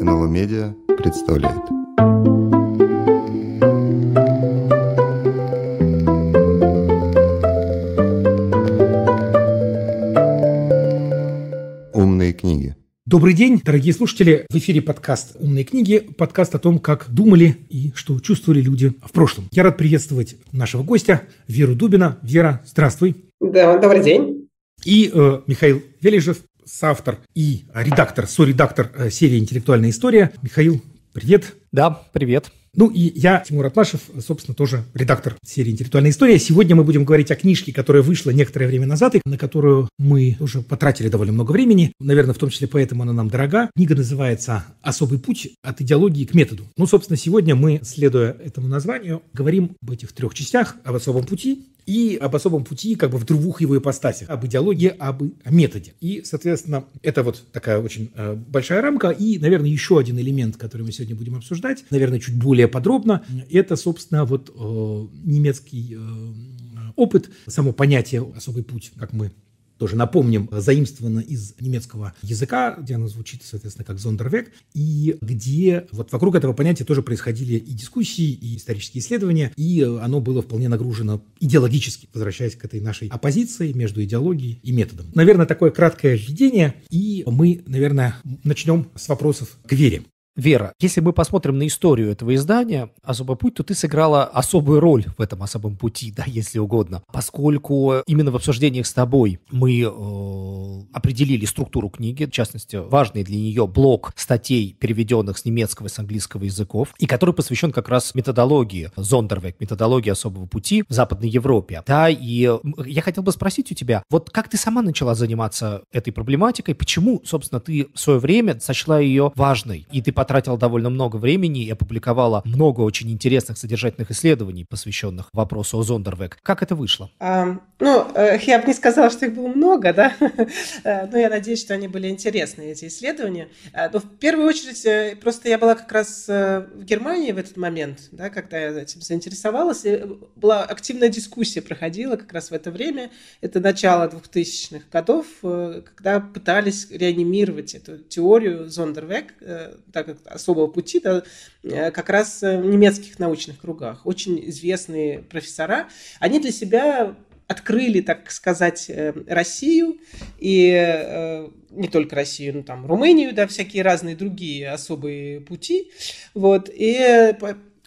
НЛО Медиа представляет. Умные книги. Добрый день, дорогие слушатели. В эфире подкаст «Умные книги». Подкаст о том, как думали и что чувствовали люди в прошлом. Я рад приветствовать нашего гостя Веру Дубина. Вера, здравствуй. Да, добрый день. И э, Михаил Вележев, соавтор и редактор, соредактор э, серии «Интеллектуальная история». Михаил, привет. Да, привет. Ну и я, Тимур Атлашев, собственно, тоже редактор серии «Интеллектуальная история». Сегодня мы будем говорить о книжке, которая вышла некоторое время назад, и на которую мы уже потратили довольно много времени. Наверное, в том числе поэтому она нам дорога. Книга называется «Особый путь от идеологии к методу». Ну, собственно, сегодня мы, следуя этому названию, говорим об этих трех частях, об особом пути и об особом пути как бы в двух его ипостасях, об идеологии, об о методе. И, соответственно, это вот такая очень э, большая рамка. И, наверное, еще один элемент, который мы сегодня будем обсуждать, наверное, чуть более более подробно, это, собственно, вот э, немецкий э, опыт, само понятие «особый путь», как мы тоже напомним, заимствовано из немецкого языка, где оно звучит, соответственно, как зондервек, и где вот вокруг этого понятия тоже происходили и дискуссии, и исторические исследования, и э, оно было вполне нагружено идеологически, возвращаясь к этой нашей оппозиции между идеологией и методом. Наверное, такое краткое введение, и мы, наверное, начнем с вопросов к вере. Вера, если мы посмотрим на историю этого издания «Особый путь», то ты сыграла особую роль в этом «Особом пути», да, если угодно, поскольку э, именно в обсуждениях с тобой мы э, определили структуру книги, в частности, важный для нее блок статей, переведенных с немецкого и с английского языков, и который посвящен как раз методологии Зондервек, методологии «Особого пути» в Западной Европе. Да, и э, я хотел бы спросить у тебя, вот как ты сама начала заниматься этой проблематикой, почему, собственно, ты в свое время сочла ее важной, и ты под потратила довольно много времени и опубликовала много очень интересных содержательных исследований, посвященных вопросу о Зондервек. Как это вышло? А, ну, э, я бы не сказала, что их было много, да, э, но я надеюсь, что они были интересны, эти исследования. Э, но ну, в первую очередь, просто я была как раз в Германии в этот момент, да, когда я этим заинтересовалась, и была активная дискуссия проходила как раз в это время, это начало 2000-х годов, когда пытались реанимировать эту теорию Зондервек, так как особого пути, да, э, как раз э, в немецких научных кругах. Очень известные профессора, они для себя открыли, так сказать, э, Россию и не только Россию, но там Румынию, да, всякие разные другие особые пути, вот, и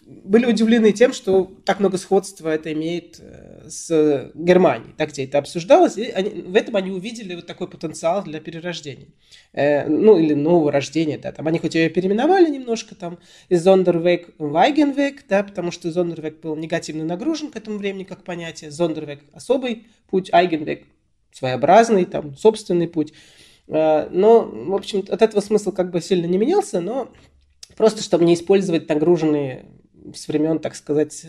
были удивлены тем, что так много сходства это имеет с Германией, так где это обсуждалось, и они, в этом они увидели вот такой потенциал для перерождения, э, ну или нового рождения, да, там они хоть ее переименовали немножко, там, из Зондервек в Айгенвек, да, потому что Зондервек был негативно нагружен к этому времени как понятие, Зондервек особый путь, Айгенвек своеобразный, там, собственный путь, э, но, в общем, от этого смысл как бы сильно не менялся, но просто чтобы не использовать нагруженные с времен, так сказать,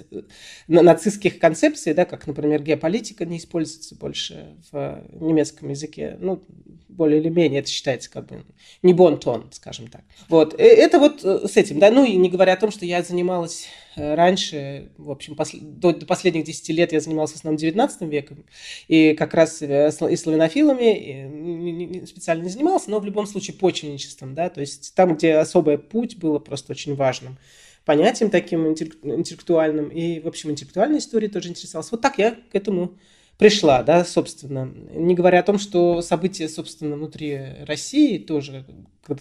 нацистских концепций, да, как, например, геополитика не используется больше в э, немецком языке, ну, более или менее это считается как бы не бонтон, скажем так. Вот, э, это вот э, с этим, да, ну и не говоря о том, что я занималась раньше, в общем, посл... до, до последних 10 лет я занималась в основном 19 веком, и как раз и славянофилами и специально не занималась, но в любом случае почвенничеством, да, то есть там, где особый путь было просто очень важным понятием таким интеллектуальным. И, в общем, интеллектуальной историей тоже интересовалась. Вот так я к этому пришла, да, собственно. Не говоря о том, что события, собственно, внутри России тоже,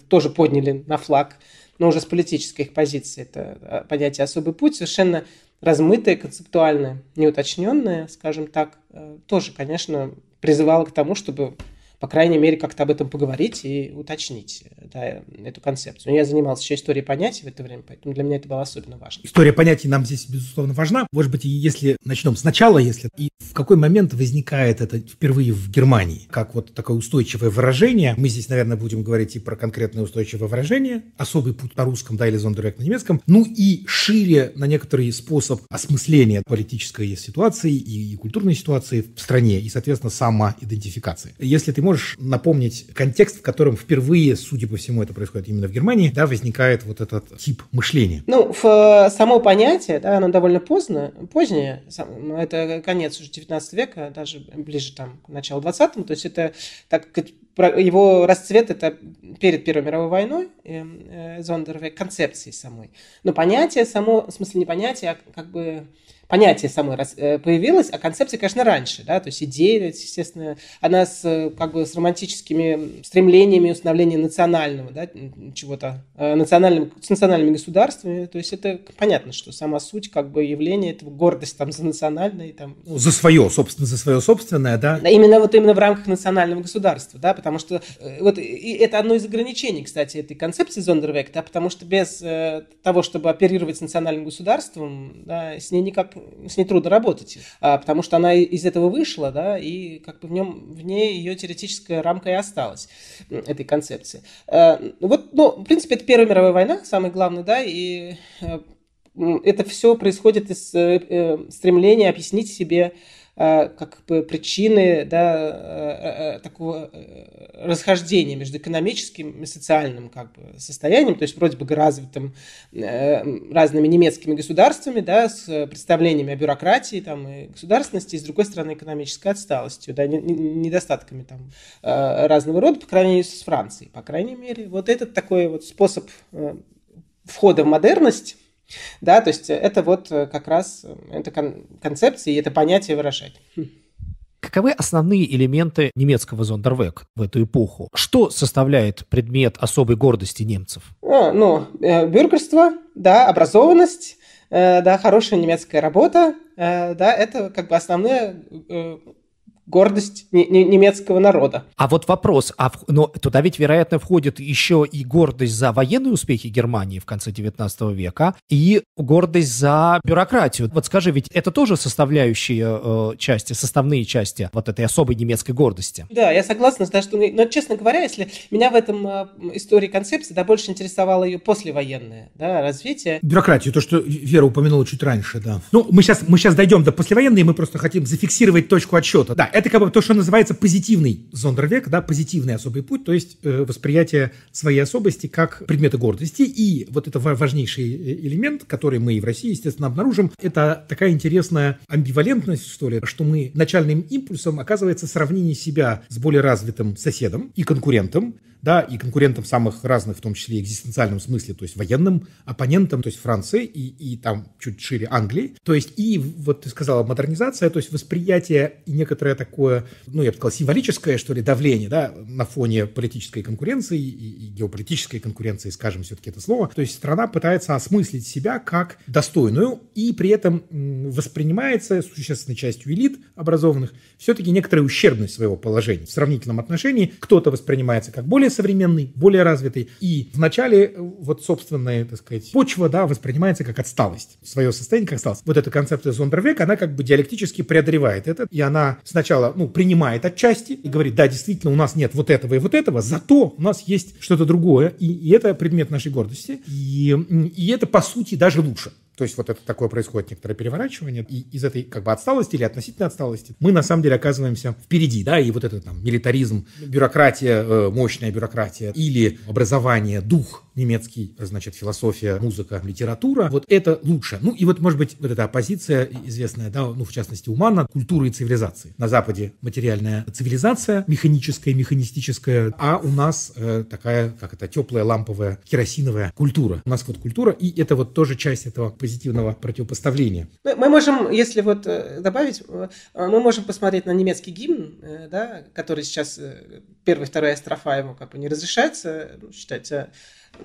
тоже подняли на флаг, но уже с политической их позиции. Это а, понятие «особый путь», совершенно размытое, концептуальное, неуточненное, скажем так, э, тоже, конечно, призывало к тому, чтобы по крайней мере, как-то об этом поговорить и уточнить да, эту концепцию. Я занимался еще историей понятий в это время, поэтому для меня это было особенно важно. История понятий нам здесь, безусловно, важна. Может быть, если начнем сначала, если и в какой момент возникает это впервые в Германии, как вот такое устойчивое выражение. Мы здесь, наверное, будем говорить и про конкретное устойчивое выражение, особый путь на русском, да, или зондерек на немецком, ну и шире на некоторый способ осмысления политической ситуации и, культурной ситуации в стране, и, соответственно, самоидентификации. Если ты можешь можешь напомнить контекст, в котором впервые, судя по всему, это происходит именно в Германии, да, возникает вот этот тип мышления? Ну, в, само понятие, да, оно довольно поздно, позднее, это конец уже 19 века, даже ближе там к началу 20 то есть это так его расцвет это перед Первой мировой войной эм, э, э, Зондерве концепции самой. Но понятие само, в смысле не понятие, а как бы понятие самой э, появилось, а концепция, конечно, раньше, да, то есть идея, естественно, она с, как бы с романтическими стремлениями установления национального, да, чего-то, э, национальным, с национальными государствами, то есть это понятно, что сама суть, как бы, явления, это гордость там за национальное, там... Ну, за свое, собственно, за свое собственное, да? Именно вот именно в рамках национального государства, да, потому что э, вот и это одно из ограничений, кстати, этой концепции Зондервек, да, потому что без того, чтобы оперировать с национальным государством, да, с ней никак с ней трудно работать, а, потому что она из этого вышла, да, и как бы в, нем, в ней ее теоретическая рамка и осталась, этой концепции. А, вот, ну, в принципе, это Первая мировая война, самый главный, да, и э, это все происходит из э, э, стремления объяснить себе Э, как бы причины да, э, э, такого расхождения между экономическим и социальным как бы, состоянием, то есть вроде бы развитым разными немецкими государствами, да, с представлениями о бюрократии там, и государственности, и с другой стороны экономической отсталостью, да, недостатками там, разного рода, по крайней мере, с Францией, по крайней мере. Вот этот такой вот способ входа в модерность да, то есть э, это вот э, как раз э, это кон- концепция и это понятие выражать. Хм. Каковы основные элементы немецкого зондервек в эту эпоху? Что составляет предмет особой гордости немцев? А, ну, э, бюргерство, да, образованность, э, да, хорошая немецкая работа, э, да, это как бы основные гордость немецкого народа. А вот вопрос, а в, но туда ведь, вероятно, входит еще и гордость за военные успехи Германии в конце 19 века и гордость за бюрократию. Вот скажи, ведь это тоже составляющие э, части, составные части вот этой особой немецкой гордости. Да, я согласна, да, что, ну, но, честно говоря, если меня в этом э, истории концепции, да, больше интересовало ее послевоенное, да, развитие. Бюрократию, то, что Вера упомянула чуть раньше, да. Ну, мы сейчас, мы сейчас дойдем до послевоенной, мы просто хотим зафиксировать точку отсчета. Да, это как бы то, что называется позитивный зондервек, да, позитивный особый путь, то есть э, восприятие своей особости как предмета гордости. И вот это важнейший э, элемент, который мы и в России, естественно, обнаружим, это такая интересная амбивалентность, что ли, что мы начальным импульсом оказывается сравнение себя с более развитым соседом и конкурентом, да, и конкурентам самых разных, в том числе экзистенциальном смысле, то есть военным оппонентам, то есть Франции и, и там чуть шире Англии. То есть и, вот ты сказала, модернизация, то есть восприятие и некоторое такое, ну, я бы сказал, символическое, что ли, давление, да, на фоне политической конкуренции и, и геополитической конкуренции, скажем, все-таки это слово. То есть страна пытается осмыслить себя как достойную и при этом воспринимается существенной частью элит образованных все-таки некоторая ущербность своего положения в сравнительном отношении. Кто-то воспринимается как более современный, более развитый. И вначале э, вот собственная, так сказать, почва, да, воспринимается как отсталость, свое состояние как отсталость. Вот эта концепция Зондервек, она как бы диалектически преодолевает это, и она сначала, ну, принимает отчасти и говорит, да, действительно, у нас нет вот этого и вот этого, зато у нас есть что-то другое, и, и это предмет нашей гордости, и, и это, по сути, даже лучше. То есть вот это такое происходит некоторое переворачивание. И из этой как бы отсталости или относительно отсталости мы на самом деле оказываемся впереди, да, и вот этот там милитаризм, бюрократия, э, мощная бюрократия или образование, дух немецкий, значит, философия, музыка, литература. Вот это лучше. Ну и вот, может быть, вот эта оппозиция известная, да, ну в частности у Манна, культуры и цивилизации. На Западе материальная цивилизация, механическая, механистическая, а у нас э, такая, как это, теплая, ламповая, керосиновая культура. У нас вот культура, и это вот тоже часть этого позитивного противопоставления. Мы, мы можем, если вот э, добавить, э, мы можем посмотреть на немецкий гимн, э, да, который сейчас первая, вторая строфа ему как бы не разрешается, ну, считается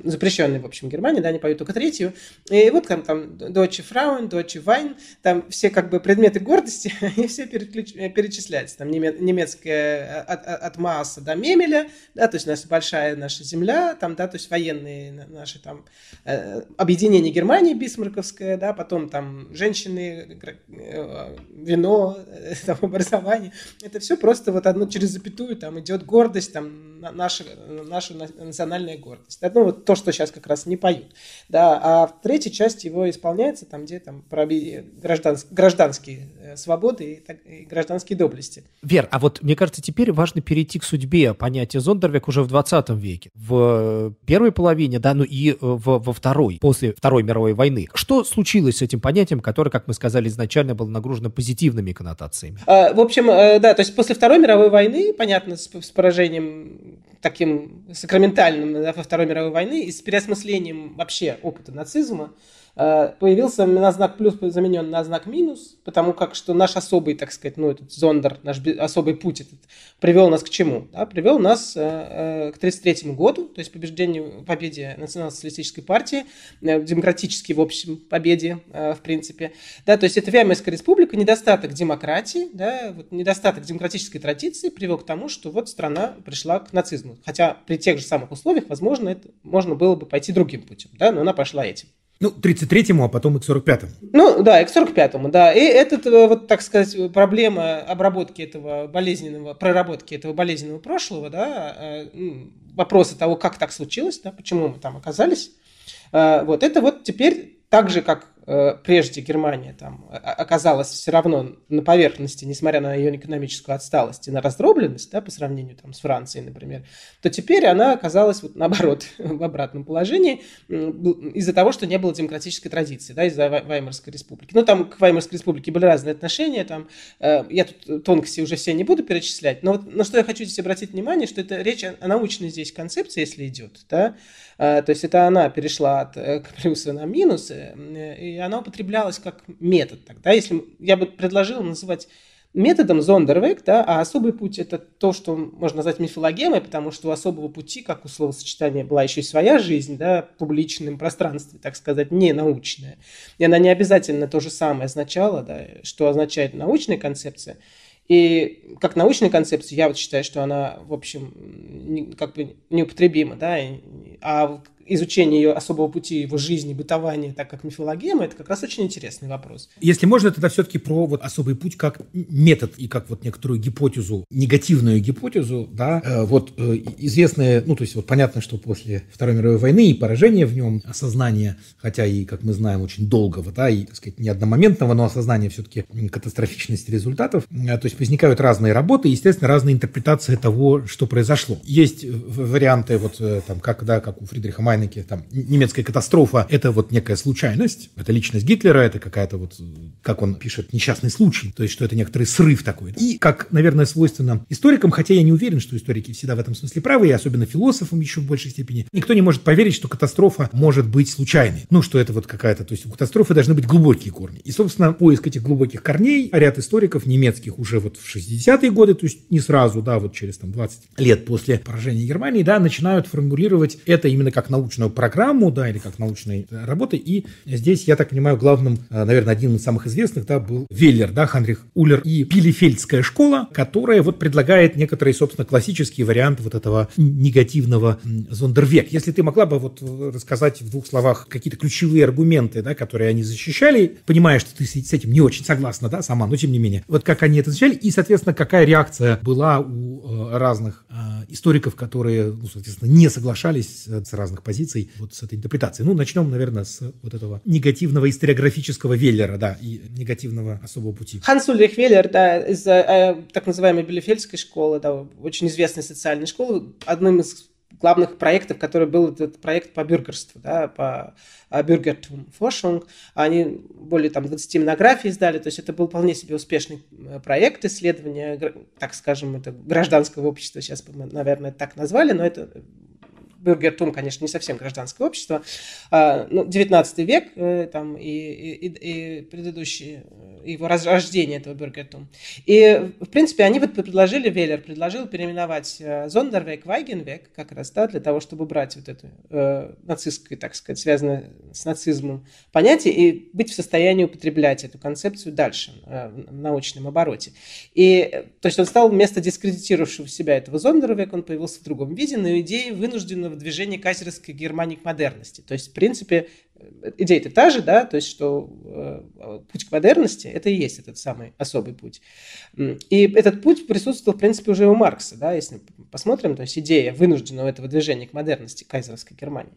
запрещенный, в общем, Германии, да, они поют только третью. И вот там, там Deutsche Frauen, Deutsche Wein, там все как бы предметы гордости, и все переключ... Э, перечисляются. Там немецкая э, от, масса Мааса до Мемеля, да, то есть наша большая наша земля, там, да, то есть военные наши там э, объединение Германии бисмарковское, да, потом там женщины, вино, там, образование. Это все просто вот одно через запятую, там идет гордость, там наша, наша национальная гордость. Да, ну, вот то, что сейчас как раз не поют. Да, а в третьей части его исполняется там, где там про гражданск, гражданские э, свободы и, так, и гражданские доблести. Вер, а вот мне кажется, теперь важно перейти к судьбе понятия Зондервек уже в 20 веке. В э, первой половине, да, ну и э, в, во второй, после Второй мировой войны. Что случилось с этим понятием, которое, как мы сказали, изначально было нагружено позитивными коннотациями? А, в общем, да, то есть после Второй мировой войны, понятно, с, с поражением таким сакраментальным да, во Второй мировой войне, войны и с переосмыслением вообще опыта нацизма, Э, появился на знак плюс заменен на знак минус, потому как что наш особый, так сказать, ну этот зондер, наш особый путь этот привел нас к чему? Да? Привел нас э, э к 33 году, то есть побеждению, победе национал-социалистической партии, э, демократической, в общем, победе, э, в принципе. Да, то есть это Веймарская республика, недостаток демократии, да, вот недостаток демократической традиции привел к тому, что вот страна пришла к нацизму. Хотя при тех же самых условиях, возможно, это можно было бы пойти другим путем, да, но она пошла этим. Ну, 33-му, а потом и к 45-му. Ну, да, и к 45-му, да. И этот, э, вот, так сказать, проблема обработки этого болезненного, проработки этого болезненного прошлого, да, э, вопросы того, как так случилось, да, почему мы там оказались, э, вот это вот теперь так же, как Э, прежде Германия там а, оказалась все равно на поверхности, несмотря на ее экономическую отсталость и на раздробленность, да, по сравнению там с Францией, например, то теперь она оказалась вот наоборот, в обратном положении из-за того, что не было демократической традиции, да, из-за Ваймарской республики. Ну, там к Ваймарской республике были разные отношения, там, э, я тут э, тонкости уже все не буду перечислять, но вот на что я хочу здесь обратить внимание, что это речь о, научной здесь концепции, если идет, да, а, то есть это она перешла от э, плюса на минусы, э, э, и она употреблялась как метод. Тогда, если я бы предложил называть методом Зондервек, да, а особый путь это то, что можно назвать мифологемой, потому что у особого пути, как у словосочетания, была еще и своя жизнь, да, в публичном пространстве, так сказать, не научная. И она не обязательно то же самое означала, да, что означает научная концепция – и как научная концепция, я вот считаю, что она, в общем, как бы неупотребима, да, а изучение ее особого пути, его жизни, бытования, так как мифологема, ну, это как раз очень интересный вопрос. Если можно, тогда все-таки про вот особый путь как метод и как вот некоторую гипотезу, негативную гипотезу, да, э, вот э, известные, ну, то есть вот понятно, что после Второй мировой войны и поражения в нем, осознание, хотя и, как мы знаем, очень долгого, да, и, так сказать, не одномоментного, но осознание все-таки катастрофичности результатов, э, то есть возникают разные работы, и, естественно, разные интерпретации того, что произошло. Есть э, варианты, вот э, там, как, да, как у Фридриха Майна Хайнеке, там, немецкая катастрофа – это вот некая случайность, это личность Гитлера, это какая-то вот, как он пишет, несчастный случай, то есть, что это некоторый срыв такой. И, как, наверное, свойственно историкам, хотя я не уверен, что историки всегда в этом смысле правы, и особенно философам еще в большей степени, никто не может поверить, что катастрофа может быть случайной. Ну, что это вот какая-то, то есть у катастрофы должны быть глубокие корни. И, собственно, поиск этих глубоких корней, а ряд историков немецких уже вот в 60-е годы, то есть не сразу, да, вот через там 20 лет после поражения Германии, да, начинают формулировать это именно как науку научную программу, да, или как научные работы. И здесь, я так понимаю, главным, э, наверное, одним из самых известных, да, был Веллер, да, Ханрих Уллер и Пилифельдская школа, которая вот предлагает некоторые, собственно, классические варианты вот этого негативного зондервек. Если ты могла бы вот э, рассказать в двух словах какие-то ключевые аргументы, да, которые они защищали, понимая, что ты с этим не очень согласна, да, сама, но тем не менее. Вот как они это защищали и, соответственно, какая реакция была у э, разных историков, которые, ну, соответственно, не соглашались с разных позиций вот с этой интерпретацией. Ну, начнем, наверное, с вот этого негативного историографического Веллера, да, и негативного особого пути. Ханс Ульрих Веллер, да, из э, так называемой Белефельдской школы, да, очень известной социальной школы, одним из главных проектов, который был этот проект по бюргерству, да, по э, Бюргертум Фошунг. Они более там 20 монографий издали, то есть это был вполне себе успешный э, проект исследования, так скажем, это гражданского общества, сейчас, наверное, так назвали, но это Бюргертум, конечно, не совсем гражданское общество, а, ну, 19 век э, там, и, и, и предыдущие, э, его рождение этого Бюргертум. И, в принципе, они вот предложили, Веллер предложил переименовать э, Зондервек Вайгенвек, как раз, да, для того, чтобы брать вот это э, нацистское, так сказать, связанное с нацизмом понятие и быть в состоянии употреблять эту концепцию дальше э, в научном обороте. И, то есть он стал вместо дискредитировавшего себя этого Зондервека, он появился в другом виде, но идеи вынужденно движение кайзерской Германии к модерности. То есть, в принципе, э, идея-то та же, да, то есть, что э, путь к модерности – это и есть этот самый особый путь. И этот путь присутствовал, в принципе, уже у Маркса, да, если мы посмотрим, то есть идея вынужденного этого движения к модерности кайзерской Германии.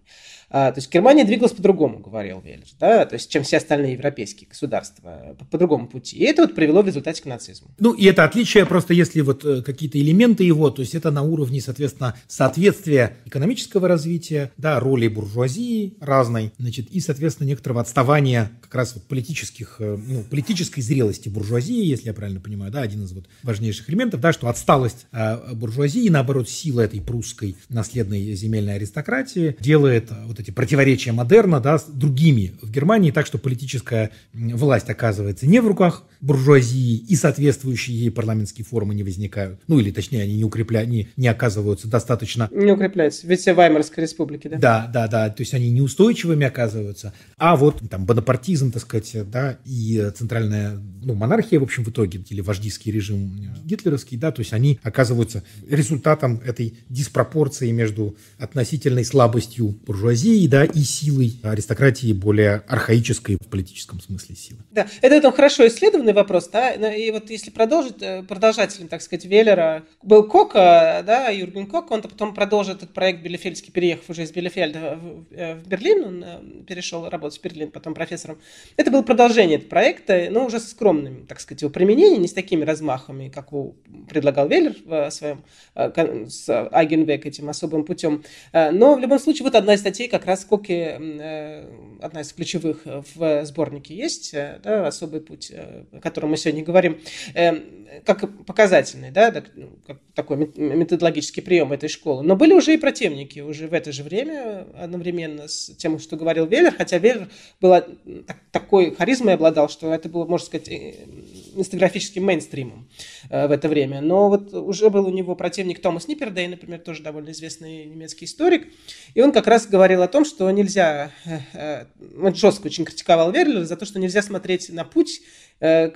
А, то есть Германия двигалась по-другому, говорил Веллер, да, то есть чем все остальные европейские государства, по, по другому пути. И это вот привело в результате к нацизму. Ну, и это отличие просто, если вот э, какие-то элементы его, то есть это на уровне, соответственно, соответствия экономического развития, да, роли буржуазии разной, значит, и, соответственно, некоторого отставания как раз вот политических, э, ну, политической зрелости буржуазии, если я правильно понимаю, да, один из вот важнейших элементов, да, что отсталость э, буржуазии, наоборот, сила этой прусской наследной земельной аристократии делает вот эти противоречия модерна да, с другими в Германии, так что политическая власть оказывается не в руках буржуазии, и соответствующие ей парламентские формы не возникают. Ну или точнее, они не укрепля... не, не оказываются достаточно... Не укрепляются, ведь Ваймарской республики, да? Да, да, да, то есть они неустойчивыми оказываются. А вот там бонапартизм, так сказать, да, и центральная ну, монархия, в общем, в итоге, или вождийский режим э, гитлеровский, да, то есть они оказываются результатом этой диспропорции между относительной слабостью буржуазии идеей, да, и силой аристократии более архаической в политическом смысле силы. Да, это, это хорошо исследованный вопрос, да, и вот если продолжить, э, продолжателем, так сказать, Веллера был Кока, э, да, Юрген Кока он потом продолжил этот проект Белефельдский, переехав уже из Белефельда в, в э, Берлин, он перешел работать в Берлин, потом профессором. Это было продолжение этого проекта, но уже с скромным, так сказать, его применением, не с такими размахами, как у предлагал Веллер в своем, с Агенбек этим особым путем. Но в любом случае, вот одна из статей, как как раз куки э, одна из ключевых э, в сборнике есть, э, да, особый путь, о котором мы сегодня говорим, эм, как показательный, да, ну, как такой методологический прием этой школы. Но были уже и противники уже в это же время, одновременно с тем, что говорил Веллер, хотя Веллер была такой харизмой обладал, что это было, можно сказать, инстаграфическим мейнстримом в это время. Но вот уже был у него противник Томас Нипердей, например, тоже довольно известный немецкий историк, и он как раз говорил говорил о том, что нельзя, он э, э, ну, жестко очень критиковал Верлера за то, что нельзя смотреть на путь, э,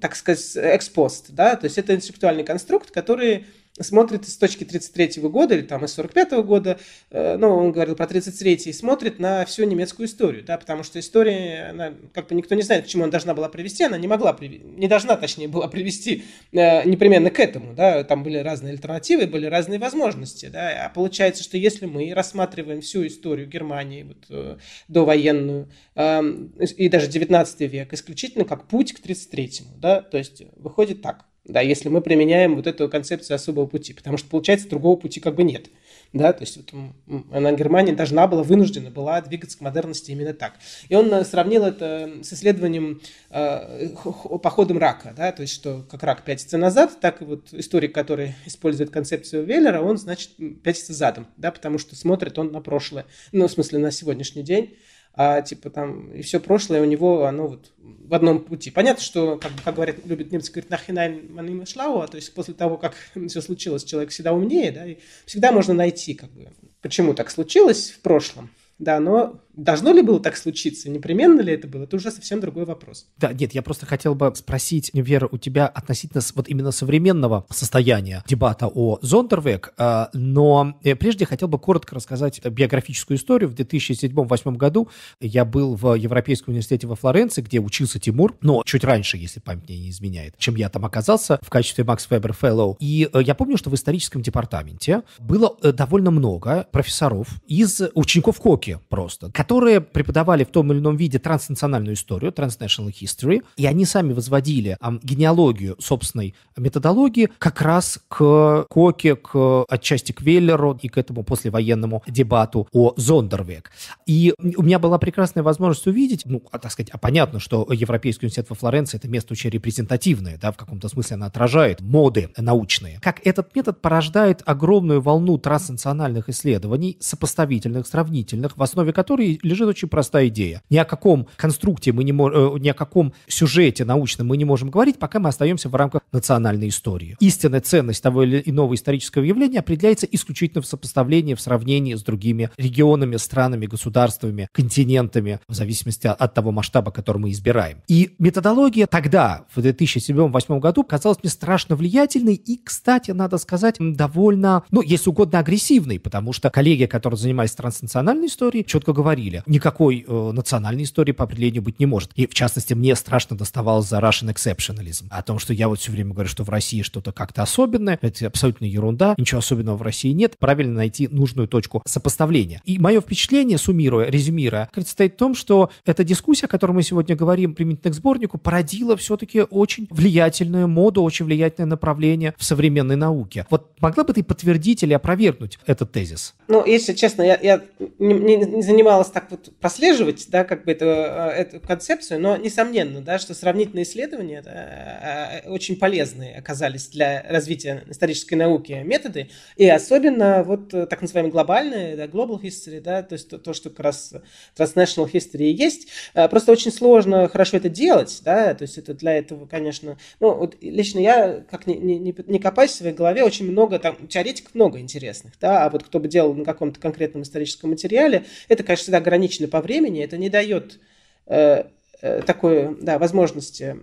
так сказать, экспост, да, то есть это интеллектуальный конструкт, который смотрит с точки 33 -го года или там из 45 -го года, э, ну, он говорил про 33 и смотрит на всю немецкую историю, да, потому что история, она, как бы никто не знает, к чему она должна была привести, она не могла, прив... не должна, точнее, была привести э, непременно к этому, да, там были разные альтернативы, были разные возможности, да, а получается, что если мы рассматриваем всю историю Германии, вот, э, довоенную, э, и даже 19 век, исключительно как путь к 33-му, да, то есть выходит так – да, если мы применяем вот эту концепцию особого пути, потому что, получается, другого пути как бы нет, да, то есть вот, она, Германия должна была, вынуждена была двигаться к модерности именно так. И он э, сравнил это с исследованием э, походом рака, да, то есть что как рак пятится назад, так и вот историк, который использует концепцию Веллера, он, значит, пятится задом, да, потому что смотрит он на прошлое, ну, в смысле, на сегодняшний день, а типа там и все прошлое у него, оно вот в одном пути. Понятно, что, как, как говорят, любят немцы, говорят, нахинай манима шлауа, то есть после того, как все случилось, человек всегда умнее, да, и всегда можно найти, как бы, почему так случилось в прошлом, да, но Должно ли было так случиться? Непременно ли это было? Это уже совсем другой вопрос. Да, нет, я просто хотел бы спросить, Вера, у тебя относительно вот именно современного состояния дебата о Зондервек, э, но э, прежде хотел бы коротко рассказать биографическую историю. В 2007-2008 году я был в Европейском университете во Флоренции, где учился Тимур, но чуть раньше, если память мне не изменяет, чем я там оказался в качестве Макс Вебер Феллоу. И э, я помню, что в историческом департаменте было довольно много профессоров из учеников Коки просто, которые преподавали в том или ином виде транснациональную историю, transnational history, и они сами возводили генеалогию собственной методологии как раз к Коке, к отчасти к Веллеру и к этому послевоенному дебату о Зондервек. И у меня была прекрасная возможность увидеть, ну, а, так сказать, а понятно, что Европейский университет во Флоренции – это место очень репрезентативное, да, в каком-то смысле она отражает моды научные. Как этот метод порождает огромную волну транснациональных исследований, сопоставительных, сравнительных, в основе которой лежит очень простая идея. Ни о каком конструкте мы не можем, э, ни о каком сюжете научном мы не можем говорить, пока мы остаемся в рамках национальной истории. Истинная ценность того или иного исторического явления определяется исключительно в сопоставлении, в сравнении с другими регионами, странами, государствами, континентами, в зависимости от того масштаба, который мы избираем. И методология тогда, в 2007-2008 году, казалась мне страшно влиятельной и, кстати, надо сказать, довольно, ну, если угодно, агрессивной, потому что коллеги, которые занимались транснациональной историей, четко говорили, говорили. Никакой э, национальной истории по определению быть не может. И, в частности, мне страшно доставалось за Russian exceptionalism. О том, что я вот все время говорю, что в России что-то как-то особенное, это абсолютно ерунда, ничего особенного в России нет. Правильно найти нужную точку сопоставления. И мое впечатление, суммируя, резюмируя, предстоит в том, что эта дискуссия, о которой мы сегодня говорим, применительно к сборнику, породила все-таки очень влиятельную моду, очень влиятельное направление в современной науке. Вот могла бы ты подтвердить или опровергнуть этот тезис? Ну, если честно, я, я не, не занималась так вот прослеживать, да, как бы эту, э, эту концепцию, но несомненно, да, что сравнительные исследования да, э, э, очень полезные оказались для развития исторической науки методы, и особенно вот так называемые глобальные, да, global history, да, то есть то, то что как раз transnational history есть, просто очень сложно хорошо это делать, да, то есть это для этого, конечно, ну, вот лично я, как не, не, не копаюсь в своей голове, очень много, там, теоретиков много интересных, да, а вот кто бы делал на каком-то конкретном историческом материале, это, конечно, всегда ограничены по времени, это не дает э, э такой да, возможности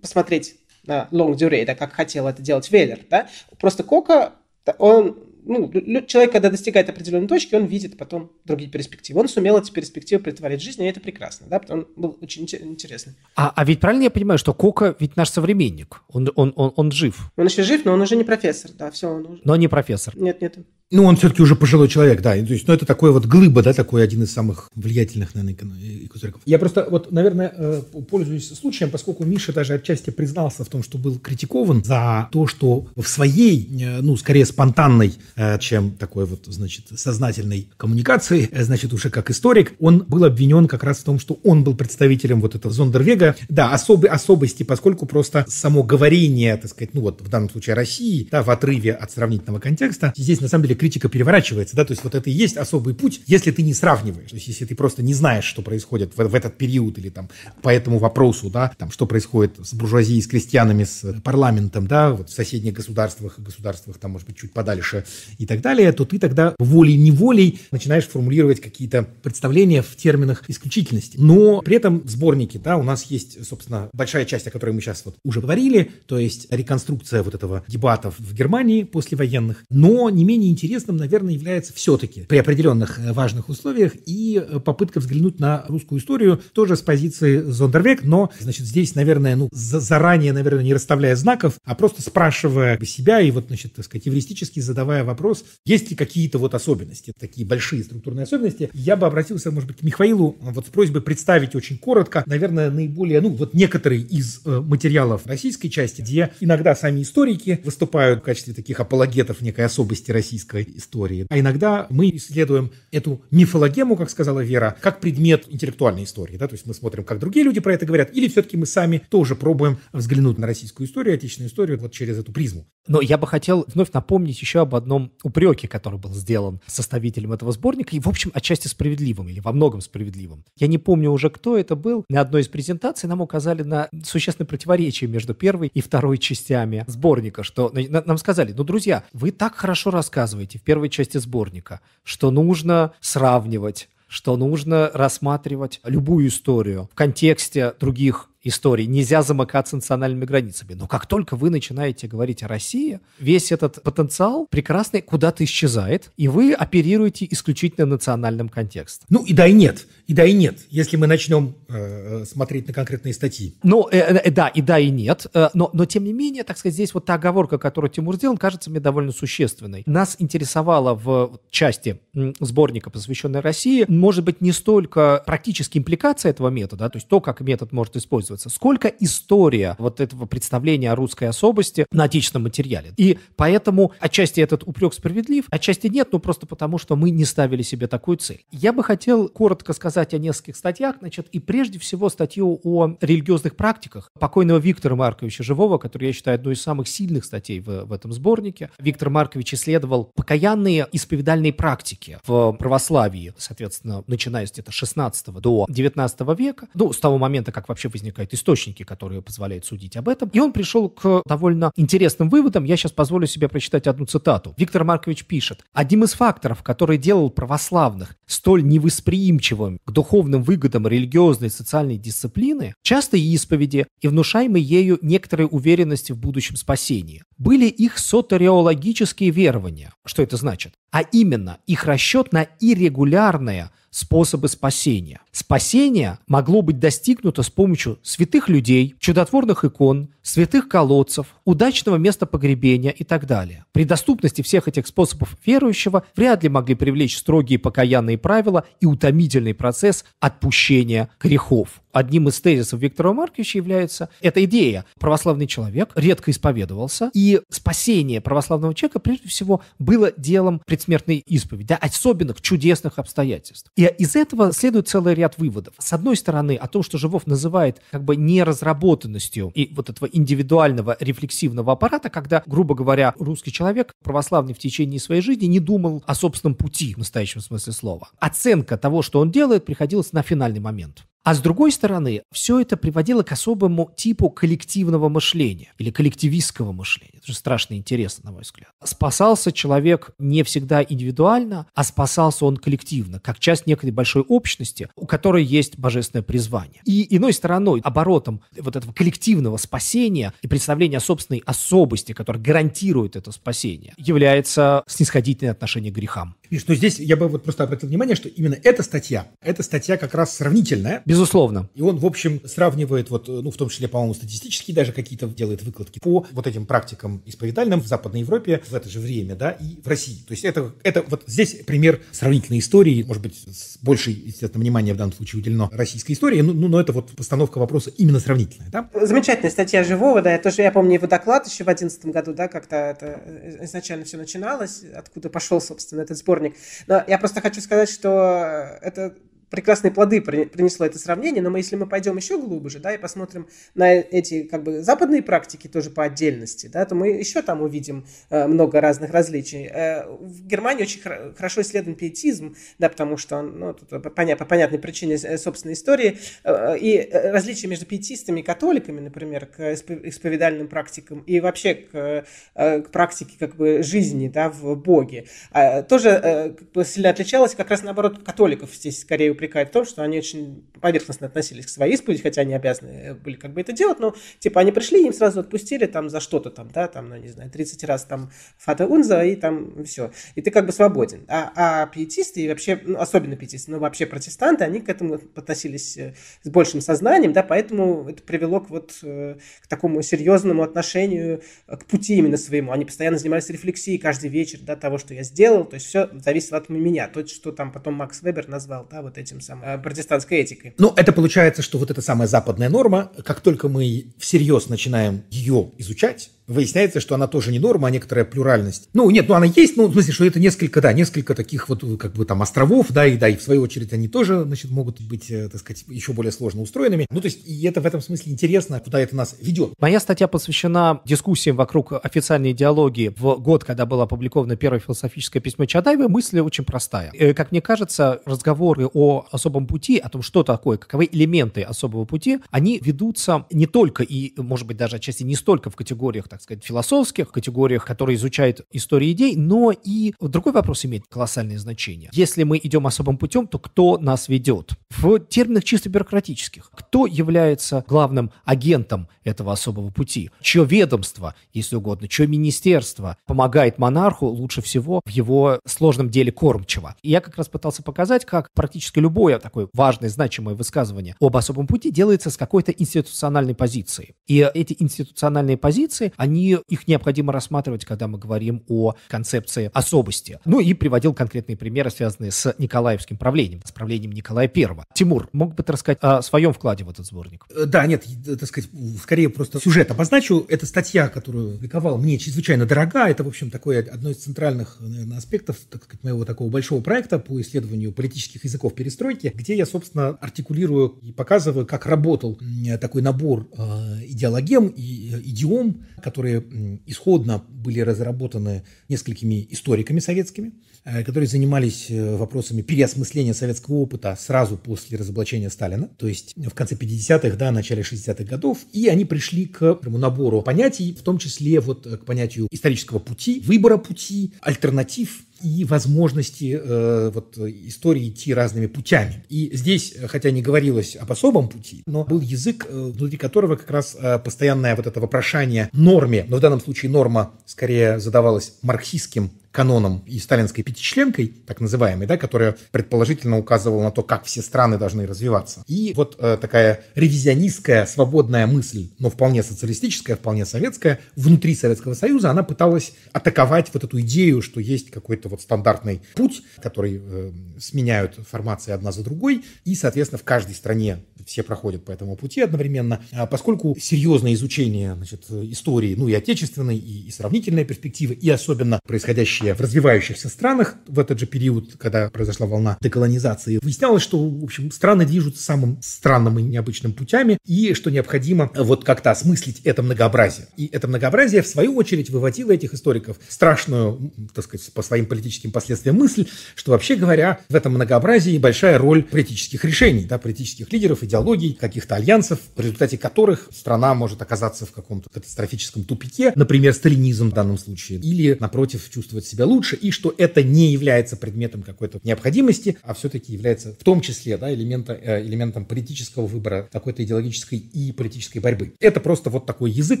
посмотреть на long durée, да, как хотел это делать Веллер. Да? Просто Кока, он, ну, человек, когда достигает определенной точки, он видит потом другие перспективы. Он сумел эти перспективы притворить в жизнь, и это прекрасно. Да? Он был очень интересный. А, а ведь правильно я понимаю, что Кока ведь наш современник? Он, он, он, он жив? Он еще жив, но он уже не профессор. Да, все, он уже... Но не профессор. Нет, нет. Ну, он все-таки уже пожилой человек, да. То есть, ну, это такой вот глыба, да, такой один из самых влиятельных, наверное, экзотериков. Я просто, вот, наверное, э, пользуюсь случаем, поскольку Миша даже отчасти признался в том, что был критикован за то, что в своей, э, ну, скорее спонтанной, э, чем такой вот, значит, сознательной коммуникации, значит, уже как историк, он был обвинен как раз в том, что он был представителем вот этого Зондервега, да, особой особости, поскольку просто само говорение, так сказать, ну, вот в данном случае России, да, в отрыве от сравнительного контекста, здесь, на самом деле, критика переворачивается, да, то есть вот это и есть особый путь, если ты не сравниваешь, то есть если ты просто не знаешь, что происходит в, в этот период или там по этому вопросу, да, там что происходит с буржуазией, с крестьянами, с парламентом, да, вот в соседних государствах, государствах там, может быть, чуть подальше и так далее, то ты тогда волей-неволей начинаешь формулировать какие-то представления в терминах исключительности. Но при этом в сборнике, да, у нас есть, собственно, большая часть, о которой мы сейчас вот уже говорили, то есть реконструкция вот этого дебатов в Германии послевоенных, но не менее интересно интересным, наверное, является все-таки при определенных э, важных условиях и э, попытка взглянуть на русскую историю тоже с позиции Зондервек, но, значит, здесь, наверное, ну, заранее, наверное, не расставляя знаков, а просто спрашивая себя и вот, значит, так сказать, евристически задавая вопрос, есть ли какие-то вот особенности, такие большие структурные особенности, я бы обратился, может быть, к Михаилу вот с просьбой представить очень коротко, наверное, наиболее, ну, вот некоторые из э, материалов российской части, где иногда сами историки выступают в качестве таких апологетов некой особости российского человеческой истории. А иногда мы исследуем эту мифологему, как сказала Вера, как предмет интеллектуальной истории. Да? То есть мы смотрим, как другие люди про это говорят, или все-таки мы сами тоже пробуем взглянуть на российскую историю, отечественную историю вот через эту призму. Но я бы хотел вновь напомнить еще об одном упреке, который был сделан составителем этого сборника, и, в общем, отчасти справедливым, или во многом справедливым. Я не помню уже, кто это был. На одной из презентаций нам указали на существенное противоречие между первой и второй частями сборника, что нам сказали, ну, друзья, вы так хорошо рассказываете, рассказываете в первой части сборника, что нужно сравнивать что нужно рассматривать любую историю в контексте других истории. Нельзя замыкаться национальными границами. Но как только вы начинаете говорить о России, весь этот потенциал прекрасный куда-то исчезает, и вы оперируете исключительно национальным контекстом. Ну и да, и нет. И да, и нет, если мы начнем э, смотреть на конкретные статьи. Ну, э, э, да, и да, и нет. Э, но, но, тем не менее, так сказать, здесь вот та оговорка, которую Тимур сделал, кажется мне довольно существенной. Нас интересовало в части сборника, посвященной России, может быть, не столько практические импликации этого метода, то есть то, как метод может использоваться, пользуется, сколько история вот этого представления о русской особости на отечественном материале. И поэтому отчасти этот упрек справедлив, отчасти нет, ну просто потому, что мы не ставили себе такую цель. Я бы хотел коротко сказать о нескольких статьях, значит, и прежде всего статью о религиозных практиках покойного Виктора Марковича Живого, который, я считаю, одной из самых сильных статей в, в этом сборнике. Виктор Маркович исследовал покаянные исповедальные практики в православии, соответственно, начиная с где-то 16 до 19 века, ну, с того момента, как вообще возникает искать источники, которые позволяют судить об этом. И он пришел к довольно интересным выводам. Я сейчас позволю себе прочитать одну цитату. Виктор Маркович пишет. «Одним из факторов, который делал православных столь невосприимчивым к духовным выгодам религиозной и социальной дисциплины, часто и исповеди и внушаемые ею некоторые уверенности в будущем спасении, были их сотериологические верования. Что это значит? а именно их расчет на иррегулярные способы спасения. Спасение могло быть достигнуто с помощью святых людей, чудотворных икон, святых колодцев, удачного места погребения и так далее. При доступности всех этих способов верующего вряд ли могли привлечь строгие покаянные правила и утомительный процесс отпущения грехов одним из тезисов Виктора Маркевича является эта идея. Православный человек редко исповедовался, и спасение православного человека, прежде всего, было делом предсмертной исповеди, да, особенных чудесных обстоятельств. И из этого следует целый ряд выводов. С одной стороны, о том, что Живов называет как бы неразработанностью и вот этого индивидуального рефлексивного аппарата, когда, грубо говоря, русский человек, православный в течение своей жизни, не думал о собственном пути в настоящем смысле слова. Оценка того, что он делает, приходилась на финальный момент. А с другой стороны, все это приводило к особому типу коллективного мышления или коллективистского мышления. Это же страшно интересно, на мой взгляд. Спасался человек не всегда индивидуально, а спасался он коллективно, как часть некой большой общности, у которой есть божественное призвание. И иной стороной, оборотом вот этого коллективного спасения и представления о собственной особости, которая гарантирует это спасение, является снисходительное отношение к грехам. И что здесь я бы вот просто обратил внимание, что именно эта статья, эта статья как раз сравнительная. Безусловно. И он, в общем, сравнивает вот, э, ну, в том числе, по-моему, статистические даже какие-то делает выкладки по вот этим практикам исповедальным в Западной Европе в это же время, да, и в России. То есть это, это вот здесь пример сравнительной истории, может быть, с большей, естественно, внимания в данном случае уделено российской истории, ну, ну, но это вот постановка вопроса именно сравнительная, да? Замечательная статья Живого, да, я тоже, я помню его доклад еще в 2011 году, да, как-то это э, изначально все начиналось, откуда пошел, собственно, этот сбор сборник. Но я просто хочу сказать, что это прекрасные плоды принесло это сравнение, но мы, если мы пойдем еще глубже, да, и посмотрим на эти, как бы, западные практики тоже по отдельности, да, то мы еще там увидим э, много разных различий. Э, в Германии очень хр- хорошо исследован пиетизм, да, потому что он, ну, тут поня- по понятной причине э, собственной истории, э, и э, различия между пиетистами и католиками, например, к исповедальным практикам и вообще к, э, к практике, как бы, жизни, да, в Боге, а, тоже как бы, сильно отличалось, как раз наоборот, католиков здесь скорее упрекает в том, что они очень поверхностно относились к своей исповеди, хотя они обязаны были как бы это делать, но типа они пришли, им сразу отпустили там за что-то там, да, там, ну не знаю, 30 раз там фата унза и там все. И ты как бы свободен. А, а пиетисты и вообще, ну особенно пиетисты, но ну, вообще протестанты, они к этому относились э, с большим сознанием, да, поэтому это привело к вот э, к такому серьезному отношению э, к пути именно своему. Они постоянно занимались рефлексией каждый вечер, да, того, что я сделал, то есть все зависело от меня, то, что там потом Макс Вебер назвал, да, вот эти этим самым, э, протестантской этикой. Ну, это получается, что вот эта самая западная норма, как только мы всерьез начинаем ее изучать, выясняется, что она тоже не норма, а некоторая плюральность. Ну, нет, ну она есть, ну, в смысле, что это несколько, да, несколько таких вот, э, как бы там островов, да, и да, и в свою очередь они тоже, значит, могут быть, э, так сказать, еще более сложно устроенными. Ну, то есть, и это в этом смысле интересно, куда это нас ведет. Моя статья посвящена дискуссиям вокруг официальной идеологии в год, когда было опубликовано первое философическое письмо Чадаева, мысль очень простая. Э, как мне кажется, разговоры о особом пути, о том, что такое, каковы элементы особого пути, они ведутся не только и, может быть, даже отчасти не столько в категориях так сказать, философских категориях, которые изучают историю идей, но и другой вопрос имеет колоссальное значение. Если мы идем особым путем, то кто нас ведет? В терминах чисто бюрократических. Кто является главным агентом этого особого пути? Чье ведомство, если угодно, чье министерство помогает монарху лучше всего в его сложном деле кормчего? И я как раз пытался показать, как практически любое такое важное, значимое высказывание об особом пути делается с какой-то институциональной позиции. И эти институциональные позиции, они, их необходимо рассматривать, когда мы говорим о концепции особости. Ну и приводил конкретные примеры, связанные с Николаевским правлением, с правлением Николая I. Тимур, мог бы ты рассказать о своем вкладе в этот сборник? Э, да, нет, э, так сказать, скорее просто сюжет обозначу. Это статья, которую публиковал мне чрезвычайно дорога. Это, в общем, такое одно из центральных, наверное, аспектов так сказать, моего такого большого проекта по исследованию политических языков перестройки, где я, собственно, артикулирую и показываю, как работал такой набор э, идеологем и идиом, который которые исходно были разработаны несколькими историками советскими, э, которые занимались э, вопросами переосмысления советского опыта сразу после разоблачения Сталина, то есть в конце 50-х, да, начале 60-х годов, и они пришли к набору понятий, в том числе вот э, к понятию исторического пути, выбора пути, альтернатив и возможности э, вот, истории идти разными путями. И здесь, хотя не говорилось об особом пути, но был язык, э, внутри которого как раз э, постоянное вот это вопрошание норме, но в данном случае норма скорее задавалась марксистским каноном и сталинской пятичленкой, так называемой, да, которая предположительно указывала на то, как все страны должны развиваться. И вот э, такая ревизионистская, свободная мысль, но вполне социалистическая, вполне советская, внутри Советского Союза она пыталась атаковать вот эту идею, что есть какой-то вот стандартный путь, который э, сменяют формации одна за другой, и, соответственно, в каждой стране все проходят по этому пути одновременно. А поскольку серьезное изучение значит, истории, ну и отечественной, и, и сравнительная перспектива, и особенно происходящее случае в развивающихся странах в этот же период, когда произошла волна деколонизации, выяснялось, что, в общем, страны движутся самым странным и необычным путями, и что необходимо э, вот как-то осмыслить это многообразие. И это многообразие, в свою очередь, выводило этих историков страшную, так сказать, по своим политическим последствиям мысль, что, вообще говоря, в этом многообразии большая роль политических решений, да, политических лидеров, идеологий, каких-то альянсов, в результате которых страна может оказаться в каком-то катастрофическом тупике, например, сталинизм в данном случае, или, напротив, чувствовать себя лучше, и что это не является предметом какой-то необходимости, а все-таки является в том числе да, элемента, э, элементом политического выбора, какой-то идеологической и политической борьбы. Это просто вот такой язык,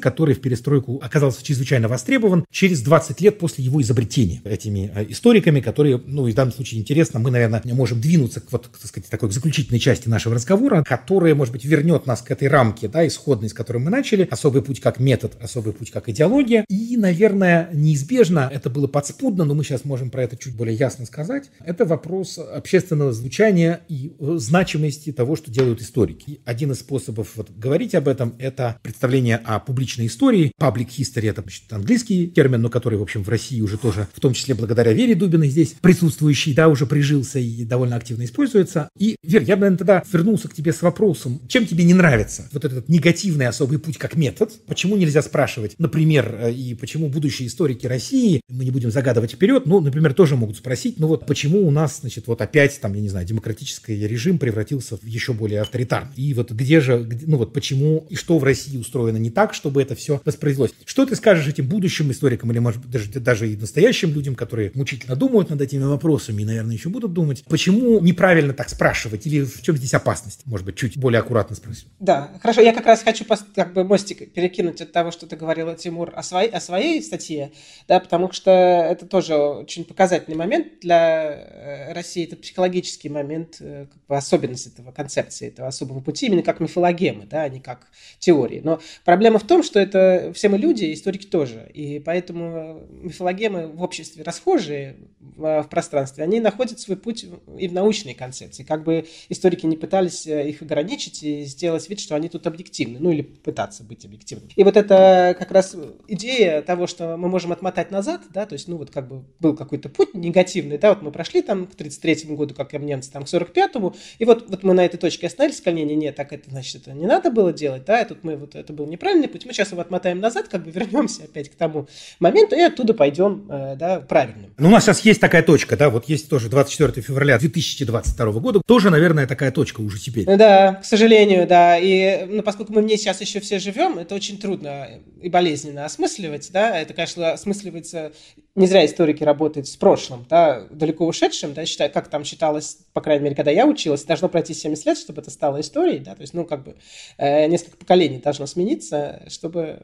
который в перестройку оказался чрезвычайно востребован через 20 лет после его изобретения этими э, историками, которые, ну, и в данном случае интересно, мы, наверное, можем двинуться к вот, так сказать, такой заключительной части нашего разговора, которая, может быть, вернет нас к этой рамке, да, исходной, с которой мы начали, особый путь как метод, особый путь как идеология, и, наверное, неизбежно это было подспорье подспудно, но мы сейчас можем про это чуть более ясно сказать, это вопрос общественного звучания и э, значимости того, что делают историки. И один из способов вот, говорить об этом – это представление о публичной истории. Public history – это значит, английский термин, но который, в общем, в России уже тоже, в том числе благодаря Вере Дубиной здесь присутствующий, да, уже прижился и довольно активно используется. И, Вер, я бы, наверное, тогда вернулся к тебе с вопросом, чем тебе не нравится вот этот негативный особый путь как метод? Почему нельзя спрашивать, например, э, и почему будущие историки России, мы не будем загадывать заглядывать вперед, ну, например, тоже могут спросить, ну вот почему у нас, значит, вот опять там, я не знаю, демократический режим превратился в еще более авторитарный. И вот где же, ну вот почему и что в России устроено не так, чтобы это все воспроизвелось. Что ты скажешь этим будущим историкам или, может, даже, даже и настоящим людям, которые мучительно думают над этими вопросами и, наверное, еще будут думать, почему неправильно так спрашивать или в чем здесь опасность? Может быть, чуть более аккуратно спросим. Да, хорошо. Я как раз хочу как бы мостик перекинуть от того, что ты говорила, Тимур, о своей, о своей статье, да, потому что это это тоже очень показательный момент для э, России, это психологический момент, э, как бы особенность этого концепции, этого особого пути, именно как мифологемы, да, а не как теории. Но проблема в том, что это все мы люди, историки тоже, и поэтому мифологемы в обществе расхожие э, в пространстве, они находят свой путь и в научной концепции, как бы историки не пытались их ограничить и сделать вид, что они тут объективны, ну или пытаться быть объективными. И вот это как раз идея того, что мы можем отмотать назад, да, то есть, ну, вот как бы был какой-то путь негативный, да, вот мы прошли там к 33 году, как и немцы, там к 45-му, и вот, вот мы на этой точке остановились, сказали, не, не, не, так это, значит, это не надо было делать, да, и тут мы, вот это был неправильный путь, мы сейчас его отмотаем назад, как бы вернемся опять к тому моменту и оттуда пойдем, э, да, правильным. Ну, у нас сейчас есть такая точка, да, вот есть тоже 24 февраля 2022 года, тоже, наверное, такая точка уже теперь. Да, к сожалению, да, и ну, поскольку мы в ней сейчас еще все живем, это очень трудно и болезненно осмысливать, да, это, конечно, осмысливается нельзя зря историки работают с прошлым, да, далеко ушедшим, да, считаю, как там считалось, по крайней мере, когда я училась, должно пройти 70 лет, чтобы это стало историей, да, то есть, ну, как бы, э, несколько поколений должно смениться, чтобы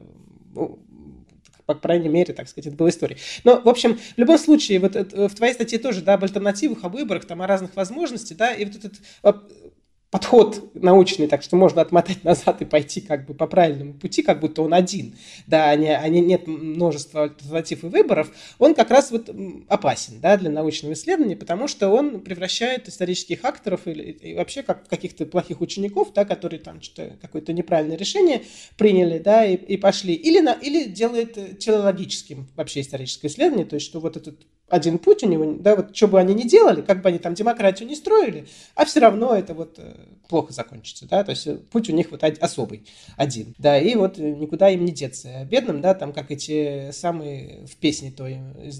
ну, по крайней мере, так сказать, это было историей. Но, в общем, в любом случае, вот в твоей статье тоже, да, об альтернативах, о выборах, там, о разных возможностях, да, и вот этот подход научный, так что можно отмотать назад и пойти как бы по правильному пути, как будто он один, да, а не, а не нет множества альтернатив и выборов, он как раз вот опасен, да, для научного исследования, потому что он превращает исторических акторов или и вообще как каких-то плохих учеников, да, которые там что-то, какое-то неправильное решение приняли, да, и, и пошли, или, на, или делает э, телологическим вообще историческое исследование, то есть что вот этот один путь у него, да, вот что бы они ни делали, как бы они там демократию не строили, а все равно это вот э, плохо закончится, да, то есть э, путь у них вот особый, один, да, и вот э, никуда им не деться. А бедным, да, там как эти самые в песне той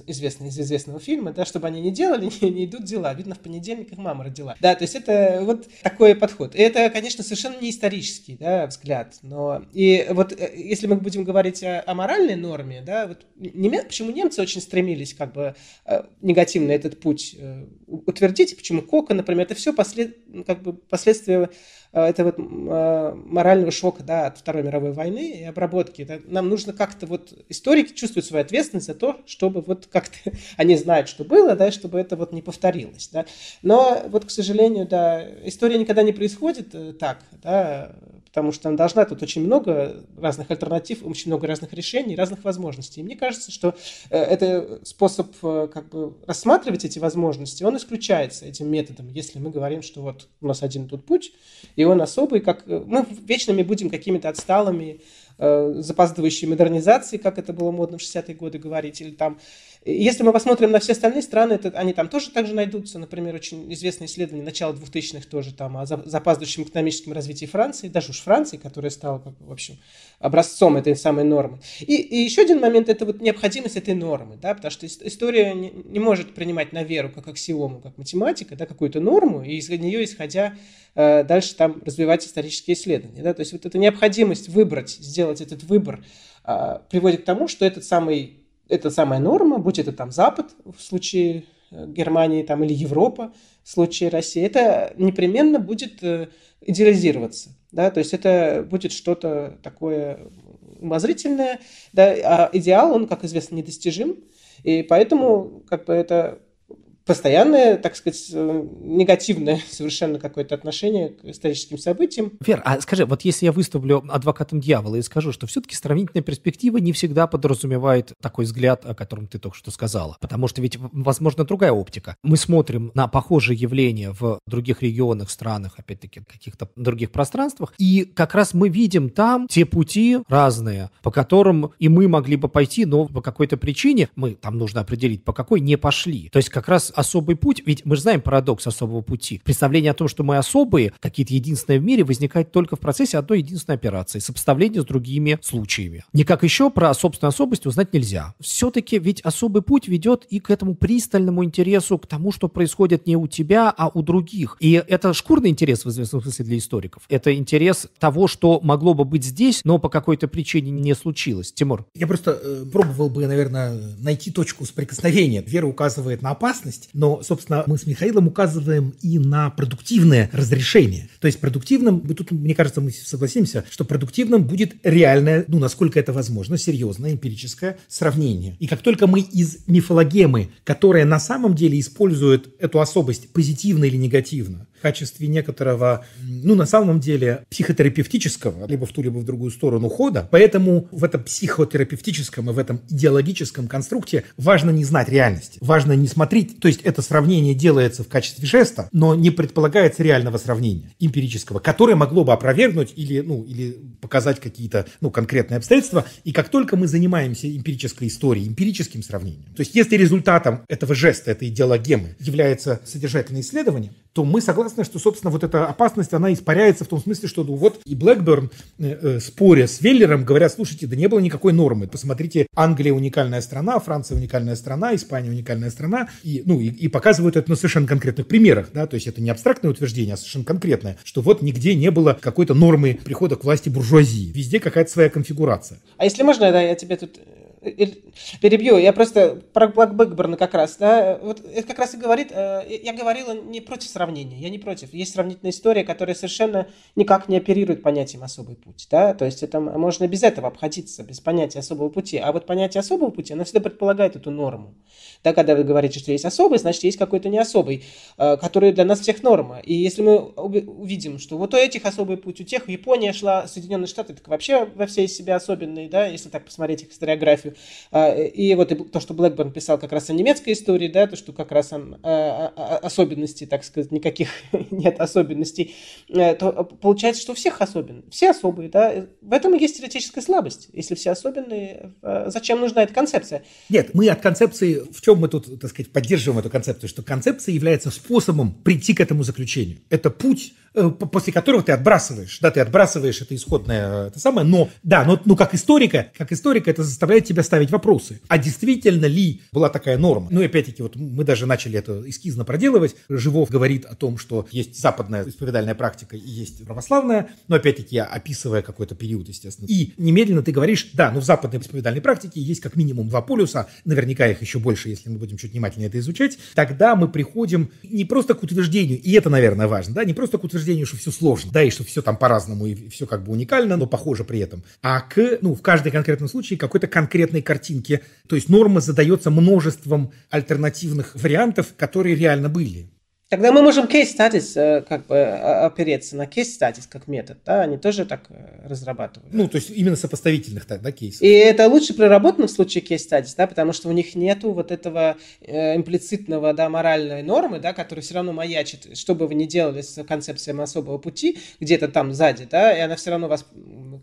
известной из известного фильма, да, чтобы они не делали, не, не идут дела, видно, в понедельник их мама родила, да, то есть это вот такой подход. И это, конечно, совершенно не исторический, да, взгляд, но и вот если мы будем говорить о, о моральной норме, да, вот неме... почему немцы очень стремились как бы Э, негативно этот путь э, утвердить, почему Кока, например, это все послед... Ну, как бы последствия э, этого морального шока да, от Второй мировой войны и обработки. Нам нужно как-то вот историки чувствуют свою ответственность за то, чтобы вот как-то они знают, что было, да, чтобы это вот не повторилось. Да. Но вот, к сожалению, да, история никогда не происходит так, да, потому что она должна тут очень много разных альтернатив, очень много разных решений, разных возможностей. И мне кажется, что э, это способ э, как бы рассматривать эти возможности, он исключается этим методом, если мы говорим, что вот у нас один тут путь, и он особый, как э, мы вечными будем какими-то отсталыми, запаздывающей модернизации, как это было модно в 60-е годы говорить, или там если мы посмотрим на все остальные страны, то они там тоже также найдутся. Например, очень известное исследование начала 2000-х тоже там о а запаздывающем экономическом развитии Франции, даже уж Франции, которая стала, как, в общем, образцом этой самой нормы. И, и еще один момент – это вот необходимость этой нормы, да, потому что история не, не может принимать на веру как аксиому, как математика, да, какую-то норму, и из нее, исходя, э, дальше там развивать исторические исследования. Да? То есть вот эта необходимость выбрать, сделать этот выбор, э, приводит к тому, что этот самый это самая норма, будь это там Запад в случае э, Германии там, или Европа в случае России, это непременно будет э, идеализироваться. Да? То есть это будет что-то такое умозрительное. Да? А идеал, он, как известно, недостижим. И поэтому как бы это постоянное, так сказать, э, негативное совершенно какое-то отношение к историческим событиям. Вер, а скажи, вот если я выступлю адвокатом дьявола и скажу, что все-таки сравнительная перспектива не всегда подразумевает такой взгляд, о котором ты только что сказала, потому что ведь, возможно, другая оптика. Мы смотрим на похожие явления в других регионах, странах, опять-таки, каких-то других пространствах, и как раз мы видим там те пути разные, по которым и мы могли бы пойти, но по какой-то причине, мы там нужно определить, по какой не пошли. То есть как раз особый путь, ведь мы же знаем парадокс особого пути. Представление о том, что мы особые, какие-то единственные в мире, возникает только в процессе одной единственной операции, сопоставления с другими случаями. Никак еще про собственную особость узнать нельзя. Все-таки ведь особый путь ведет и к этому пристальному интересу, к тому, что происходит не у тебя, а у других. И это шкурный интерес в известном смысле для историков. Это интерес того, что могло бы быть здесь, но по какой-то причине не случилось. Тимур. Я просто э, пробовал бы, наверное, найти точку соприкосновения. Вера указывает на опасность, есть. Но, собственно, мы с Михаилом указываем и на продуктивное разрешение. То есть продуктивным, тут, мне кажется, мы согласимся, что продуктивным будет реальное, ну, насколько это возможно, серьезное эмпирическое сравнение. И как только мы из мифологемы, которая на самом деле использует эту особость, позитивно или негативно, в качестве некоторого, ну, на самом деле, психотерапевтического, либо в ту, либо в другую сторону хода. Поэтому в этом психотерапевтическом и в этом идеологическом конструкте важно не знать реальности. Важно не смотреть, то есть это сравнение делается в качестве жеста, но не предполагается реального сравнения эмпирического, которое могло бы опровергнуть или, ну, или показать какие-то, ну, конкретные обстоятельства. И как только мы занимаемся эмпирической историей, эмпирическим сравнением, то есть если результатом этого жеста, этой идеологемы является содержательное исследование, то мы согласны, что, собственно, вот эта опасность, она испаряется в том смысле, что ну, вот и Блэкберн, э, э, споря с Веллером, говорят, слушайте, да не было никакой нормы. Посмотрите, Англия уникальная страна, Франция уникальная страна, Испания уникальная страна. И, ну, и, и показывают это на совершенно конкретных примерах. Да? То есть это не абстрактное утверждение, а совершенно конкретное, что вот нигде не было какой-то нормы прихода к власти буржуазии. Везде какая-то своя конфигурация. А если можно, да, я тебе тут э, перебью, я просто про Блэкберна как раз, да, вот это как раз и говорит, э, я говорила не против сравнения, я не против, есть сравнительная история, которая совершенно никак не оперирует понятием особый путь, да, то есть это можно без этого обходиться, без понятия особого пути, а вот понятие особого пути, оно всегда предполагает эту норму, да, когда вы говорите, что есть особый, значит, есть какой-то не особый, э, который для нас всех норма, и если мы увидим, что вот у этих особый путь, у тех Япония шла, Соединенные Штаты, так вообще во всей себе особенные, да, если так посмотреть их историографию, фотографию. А, и вот то, что Блэкборн писал как раз о немецкой истории, да, то, что как раз он, а, а, особенностей, так сказать, никаких нет особенностей, э, то получается, что у всех особенные, все особые, да, в этом и есть теоретическая слабость. Если все особенные, э, зачем нужна эта концепция? Нет, мы от концепции, в чем мы тут, так сказать, поддерживаем эту концепцию, что концепция является способом прийти к этому заключению. Это путь Э, после которого ты отбрасываешь, да, ты отбрасываешь это исходное, э, это самое, но, да, но, ну, как историка, как историка это заставляет тебя ставить вопросы, а действительно ли была такая норма? Ну, и опять-таки, вот мы даже начали это эскизно проделывать, Живов говорит о том, что есть западная исповедальная практика и есть православная, но, опять-таки, я описывая какой-то период, естественно, и немедленно ты говоришь, да, ну, в западной исповедальной практике есть как минимум два полюса, наверняка их еще больше, если мы будем чуть внимательнее это изучать, тогда мы приходим не просто к утверждению, и это, наверное, важно, да, не просто к утверждению, утверждению, что все сложно, да, и что все там по-разному, и все как бы уникально, но похоже при этом, а к, ну, в каждом конкретном случае какой-то конкретной картинке. То есть норма задается множеством альтернативных вариантов, которые реально были. Тогда мы можем case studies э, как бы опереться на case studies как метод, да, они тоже так э, разрабатывают. Ну, то есть именно сопоставительных тогда кейсов. И это лучше проработано в случае case studies, да, потому что у них нету вот этого э, имплицитного, да, моральной нормы, да, которая все равно маячит, что бы вы ни делали с концепцией особого пути, где-то там сзади, да, и она все равно вас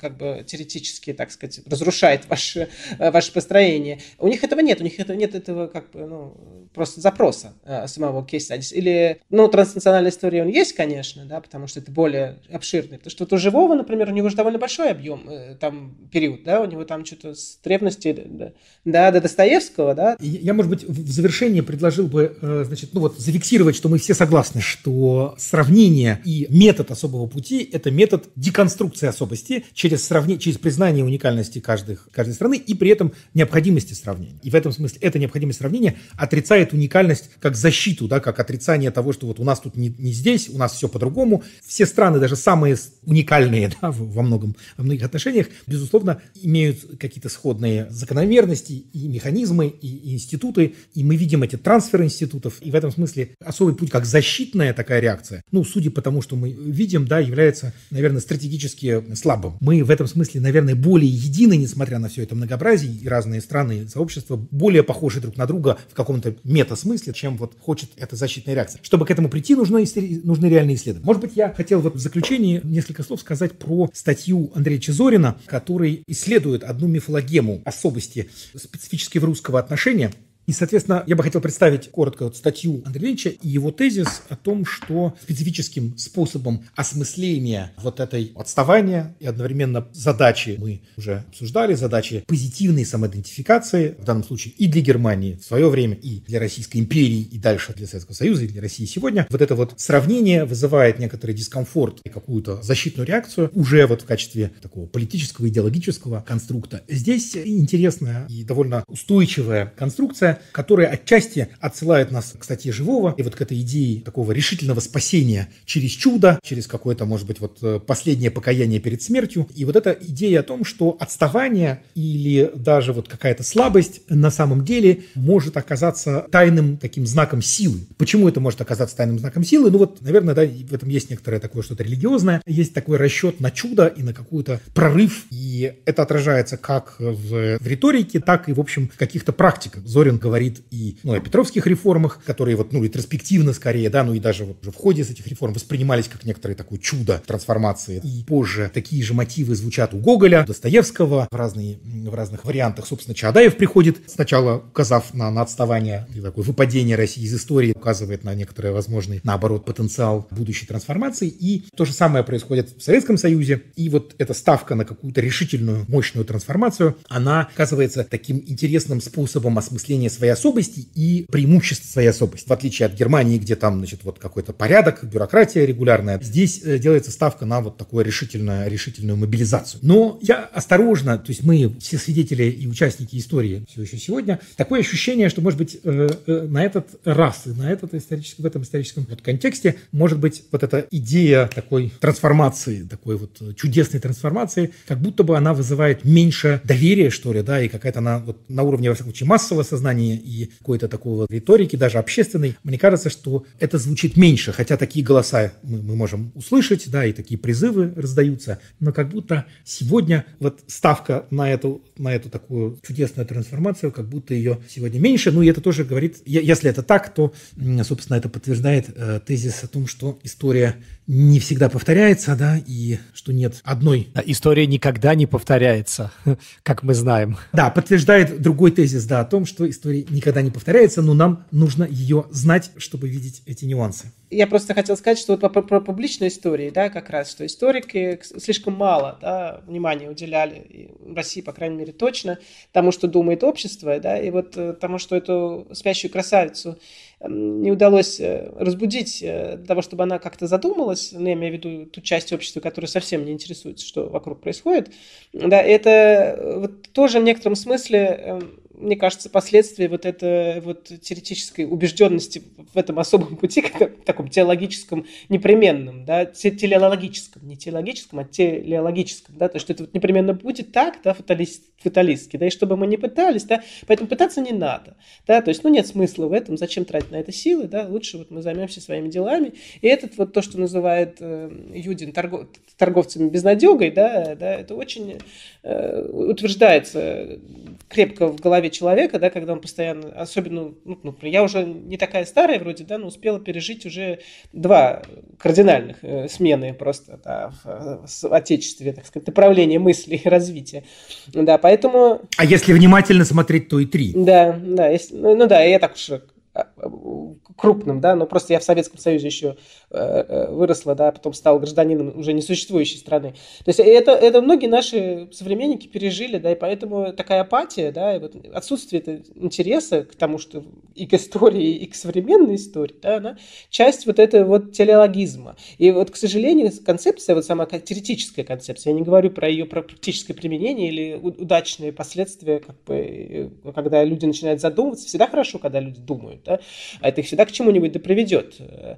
как бы теоретически, так сказать, разрушает ваше, э, ваше построение. У них этого нет, у них этого нет этого как бы, ну, просто запроса э, самого кейса. Или, ну, транснациональная история он есть, конечно, да, потому что это более обширный. То что то живого, например, у него же довольно большой объем, э, там, период, да, у него там что-то с древности да, да, до Достоевского, да. Я, может быть, в завершении предложил бы, значит, ну вот, зафиксировать, что мы все согласны, что сравнение и метод особого пути – это метод деконструкции особости, через, сравни... через признание уникальности каждых, каждой страны и при этом необходимости сравнения. И в этом смысле эта необходимость сравнения отрицает уникальность как защиту, да, как отрицание того, что вот у нас тут не, не здесь, у нас все по-другому. Все страны, даже самые уникальные да, во, многом, во многих отношениях, безусловно, имеют какие-то сходные закономерности и механизмы, и, и институты. И мы видим эти трансферы институтов. И в этом смысле особый путь как защитная такая реакция, ну, судя по тому, что мы видим, да, является, наверное, стратегически слабым. Мы в этом смысле, наверное, более едины, несмотря на все это многообразие и разные страны, сообщества, более похожи друг на друга в каком-то мета-смысле, чем вот хочет эта защитная реакция. Чтобы к этому прийти, нужно, нужны реальные исследования. Может быть, я хотел вот в заключении несколько слов сказать про статью Андрея Чезорина, который исследует одну мифологему особости специфически в русского отношения и, соответственно, я бы хотел представить коротко вот статью Андрея Ильича и его тезис о том, что специфическим способом осмысления вот этой отставания и одновременно задачи мы уже обсуждали, задачи позитивной самоидентификации, в данном случае и для Германии в свое время, и для Российской империи, и дальше для Советского Союза, и для России сегодня. Вот это вот сравнение вызывает некоторый дискомфорт и какую-то защитную реакцию уже вот в качестве такого политического, идеологического конструкта. Здесь интересная и довольно устойчивая конструкция, Христа, которая отчасти отсылает нас к статье живого и вот к этой идее такого решительного спасения через чудо, через какое-то, может быть, вот э, последнее покаяние перед смертью. И вот эта идея о том, что отставание или даже вот какая-то слабость на самом деле может оказаться тайным таким знаком силы. Почему это может оказаться тайным знаком силы? Ну вот, наверное, да, в этом есть некоторое такое что-то религиозное, есть такой расчет на чудо и на какую-то прорыв, и это отражается как в, в риторике, так и, в общем, в каких-то практиках. Зорин говорит и ну, о петровских реформах, которые вот, ну, ретроспективно скорее, да, ну и даже вот уже в ходе этих реформ воспринимались как некоторое такое чудо трансформации. И позже такие же мотивы звучат у Гоголя, Достоевского, в, разные, в разных вариантах. Собственно, Чадаев приходит, сначала указав на, на отставание, такое выпадение России из истории, указывает на некоторые возможные, наоборот, потенциал будущей трансформации. И то же самое происходит в Советском Союзе. И вот эта ставка на какую-то решительную, мощную трансформацию, она оказывается таким интересным способом осмысления свои особости и преимущества своей особости. В отличие от Германии, где там, значит, вот какой-то порядок, бюрократия регулярная, здесь э, делается ставка на вот такую решительную, решительную мобилизацию. Но я осторожно, то есть мы все свидетели и участники истории все еще сегодня, такое ощущение, что, может быть, э, э, на этот раз на этот исторический, в этом историческом вот контексте, может быть, вот эта идея такой трансформации, такой вот чудесной трансформации, как будто бы она вызывает меньше доверия, что ли, да, и какая-то она вот на уровне, во всяком случае, массового сознания образования и какой-то такого риторики, даже общественной, мне кажется, что это звучит меньше, хотя такие голоса мы, мы можем услышать, да, и такие призывы раздаются, но как будто сегодня вот ставка на эту, на эту такую чудесную трансформацию, как будто ее сегодня меньше, ну и это тоже говорит, если это так, то, собственно, это подтверждает э, тезис о том, что история не всегда повторяется, да, и что нет одной... История никогда не повторяется, как мы знаем. Да, подтверждает другой тезис, да, о том, что история никогда не повторяется, но нам нужно ее знать, чтобы видеть эти нюансы. Я просто хотел сказать, что вот про, про публичные истории, да, как раз, что историки слишком мало, да, внимания уделяли, в России, по крайней мере, точно, тому, что думает общество, да, и вот э, тому, что эту спящую красавицу Эм, не удалось э, разбудить э, для того, чтобы она как-то задумалась, ну, я имею в виду ту часть общества, которая совсем не интересуется, что вокруг происходит, да, это э, вот тоже в некотором смысле эм, мне кажется, последствия вот этой вот теоретической убежденности в этом особом пути, как, таком телеологическом непременном, да, телеологическом, не телеологическом, а телеологическом, да, то, что это вот непременно будет так, да, фаталист, фаталистски, да, и чтобы мы не пытались, да, поэтому пытаться не надо, да, то есть, ну, нет смысла в этом, зачем тратить на это силы, да, лучше вот мы займемся своими делами, и этот вот то, что называет э, Юдин торгов, торговцами безнадегой, да, да, это очень э, утверждается крепко в голове голове человека, да, когда он постоянно, особенно, ну, ну, я уже не такая старая вроде, да, но успела пережить уже два кардинальных э, смены просто да, в, в отечестве, так сказать, направления мыслей и развития. Да, поэтому... А если внимательно смотреть, то и три. Да, да, если, ну, ну да, я так уж Э, крупным, да, но просто я в Советском Союзе еще э, э, выросла, да, потом стала гражданином уже несуществующей страны. То есть это, это многие наши современники пережили, да, и поэтому такая апатия, да, и вот отсутствие интереса к тому, что и к истории, и к современной истории, да, она часть вот этого вот телеологизма. И вот, к сожалению, концепция, вот сама теоретическая концепция, я не говорю про ее про практическое применение или удачные последствия, как бы, когда люди начинают задумываться, всегда хорошо, когда люди думают, да, а это их всегда к чему-нибудь да приведет, э,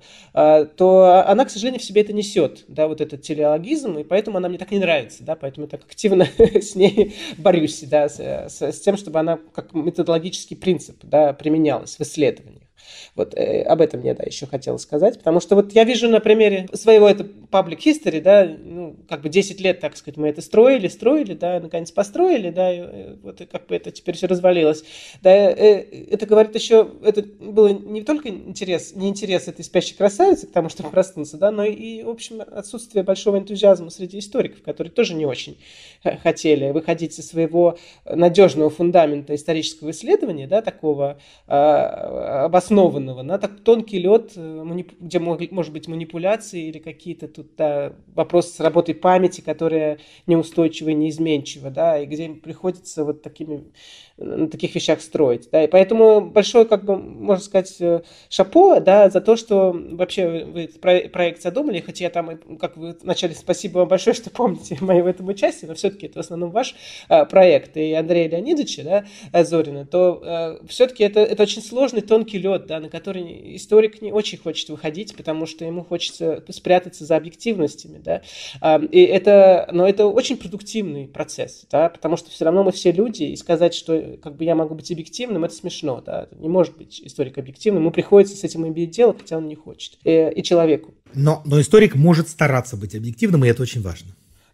то она, к сожалению, в себе это несет, да, вот этот телеологизм, и поэтому она мне так не нравится, да, поэтому я так активно с ней борюсь, да, с, э, с, с тем, чтобы она как методологический принцип, да, применялась в исследованиях. Вот э, об этом мне да, еще хотела сказать, потому что вот я вижу на примере своего это public history, да, ну, как бы 10 лет, так сказать, мы это строили, строили, да, наконец построили, да, и, э, вот и как бы это теперь все развалилось. Да, э, э это говорит еще, это было не только интерес, не интерес этой спящей красавицы к тому, чтобы проснуться, да, но и, в общем, отсутствие большого энтузиазма среди историков, которые тоже не очень э, хотели выходить со своего надежного фундамента исторического исследования, да, такого э, обоснованного обоснованного, на так тонкий лед, э, где может быть манипуляции или какие-то тут да, вопросы с работой памяти, которая неустойчива, неизменчива, да, и где приходится вот такими на таких вещах строить. Да? И поэтому большое, как бы, можно сказать, э, шапо да, за то, что вообще вы проект задумали, хотя я там, как вы вначале, спасибо вам большое, что помните мои в этом участии, но все-таки это в основном ваш э, проект и Андрея Леонидовича да, э, Зорина, то все-таки это, это очень сложный тонкий лед, да, на который историк не очень хочет выходить, потому что ему хочется спрятаться за объективностями. Да? А, и это, но это очень продуктивный процесс, да, потому что все равно мы все люди, и сказать, что как бы я могу быть объективным, это смешно, да, не может быть историк объективным, ему приходится с этим иметь дело, хотя он не хочет, и, э, и человеку. Но, но историк может стараться быть объективным, и это очень важно.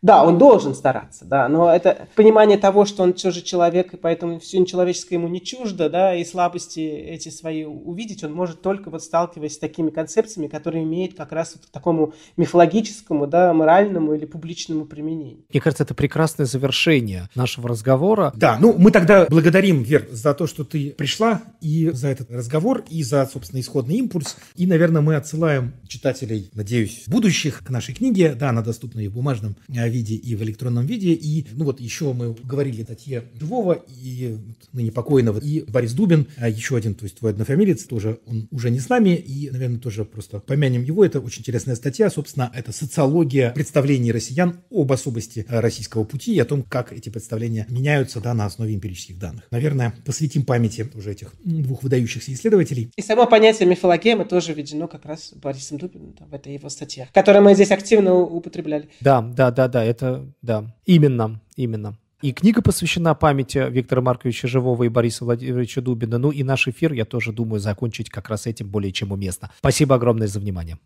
Да, он должен стараться, да, но это понимание того, что он тоже человек, и поэтому все нечеловеческое ему не чуждо, да, и слабости эти свои увидеть он может только вот сталкиваясь с такими концепциями, которые имеют как раз вот к такому мифологическому, да, моральному или публичному применению. Мне кажется, это прекрасное завершение нашего разговора. Да, ну мы тогда благодарим, Вер, за то, что ты пришла, и за этот разговор, и за, собственно, исходный импульс. И, наверное, мы отсылаем читателей, надеюсь, будущих к нашей книге. Да, она доступна и в бумажном э, виде и в электронном виде. И, ну вот, еще мы говорили Татье Живого и ныне покойного, и Борис Дубин, а еще один, то есть твой однофамилец, тоже он уже не с нами, и, наверное, тоже просто помянем его. Это очень интересная статья, собственно, это социология представлений россиян об особости э, российского пути и о том, как эти представления меняются, да, на основе эмпирических данных. Наверное, посвятим памяти уже этих двух выдающихся исследователей. И само понятие мифологемы тоже введено как раз Борисом Дубиным там, в этой его статье, которую мы здесь активно употребляли. Да, да, да, да это, да, именно, именно. И книга посвящена памяти Виктора Марковича Живого и Бориса Владимировича Дубина. Ну и наш эфир, я тоже думаю, закончить как раз этим более чем уместно. Спасибо огромное за внимание.